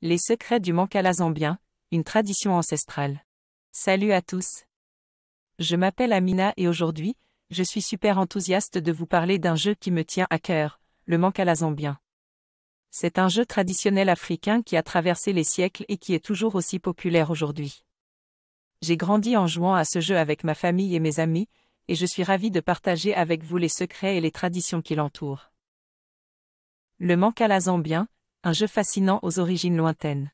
Les secrets du mancala zambien, une tradition ancestrale. Salut à tous. Je m'appelle Amina et aujourd'hui, je suis super enthousiaste de vous parler d'un jeu qui me tient à cœur, le mancala zambien. C'est un jeu traditionnel africain qui a traversé les siècles et qui est toujours aussi populaire aujourd'hui. J'ai grandi en jouant à ce jeu avec ma famille et mes amis, et je suis ravie de partager avec vous les secrets et les traditions qui l'entourent. Le mancala zambien, un jeu fascinant aux origines lointaines.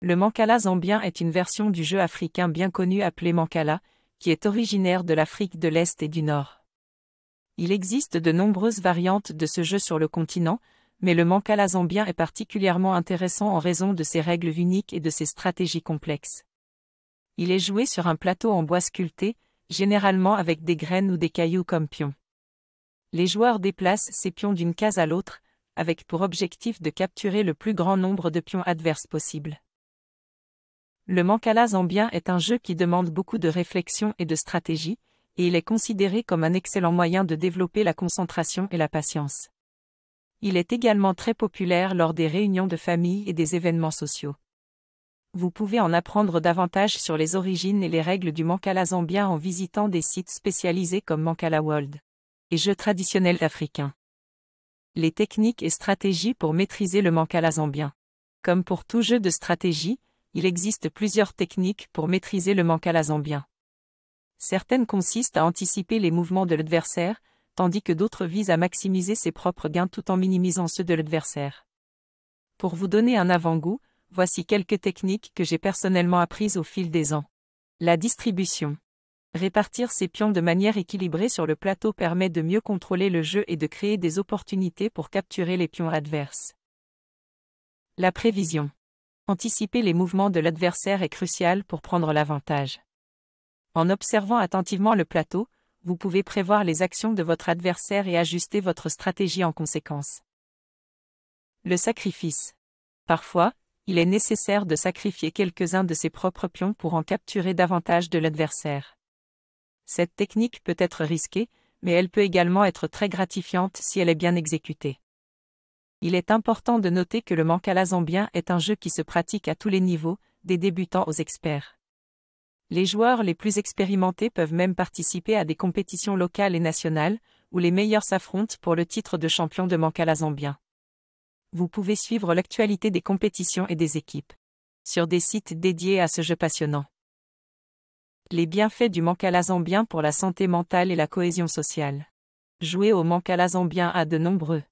Le Mancala zambien est une version du jeu africain bien connu appelé Mancala, qui est originaire de l'Afrique de l'Est et du Nord. Il existe de nombreuses variantes de ce jeu sur le continent, mais le mankala zambien est particulièrement intéressant en raison de ses règles uniques et de ses stratégies complexes. Il est joué sur un plateau en bois sculpté, généralement avec des graines ou des cailloux comme pions. Les joueurs déplacent ces pions d'une case à l'autre, avec pour objectif de capturer le plus grand nombre de pions adverses possible. Le Mancala zambien est un jeu qui demande beaucoup de réflexion et de stratégie, et il est considéré comme un excellent moyen de développer la concentration et la patience. Il est également très populaire lors des réunions de famille et des événements sociaux. Vous pouvez en apprendre davantage sur les origines et les règles du Mancala zambien en visitant des sites spécialisés comme Mancala World et jeux traditionnels africains les techniques et stratégies pour maîtriser le manque à la zambien. Comme pour tout jeu de stratégie, il existe plusieurs techniques pour maîtriser le manque à la zambien. Certaines consistent à anticiper les mouvements de l'adversaire, tandis que d'autres visent à maximiser ses propres gains tout en minimisant ceux de l'adversaire. Pour vous donner un avant-goût, voici quelques techniques que j'ai personnellement apprises au fil des ans. La distribution. Répartir ses pions de manière équilibrée sur le plateau permet de mieux contrôler le jeu et de créer des opportunités pour capturer les pions adverses. La prévision. Anticiper les mouvements de l'adversaire est crucial pour prendre l'avantage. En observant attentivement le plateau, vous pouvez prévoir les actions de votre adversaire et ajuster votre stratégie en conséquence. Le sacrifice. Parfois, il est nécessaire de sacrifier quelques-uns de ses propres pions pour en capturer davantage de l'adversaire. Cette technique peut être risquée, mais elle peut également être très gratifiante si elle est bien exécutée. Il est important de noter que le Mancala zambien est un jeu qui se pratique à tous les niveaux, des débutants aux experts. Les joueurs les plus expérimentés peuvent même participer à des compétitions locales et nationales, où les meilleurs s'affrontent pour le titre de champion de Mancala zambien. Vous pouvez suivre l'actualité des compétitions et des équipes sur des sites dédiés à ce jeu passionnant. Les bienfaits du mancala zambien pour la santé mentale et la cohésion sociale. Jouer au mancala zambien à de nombreux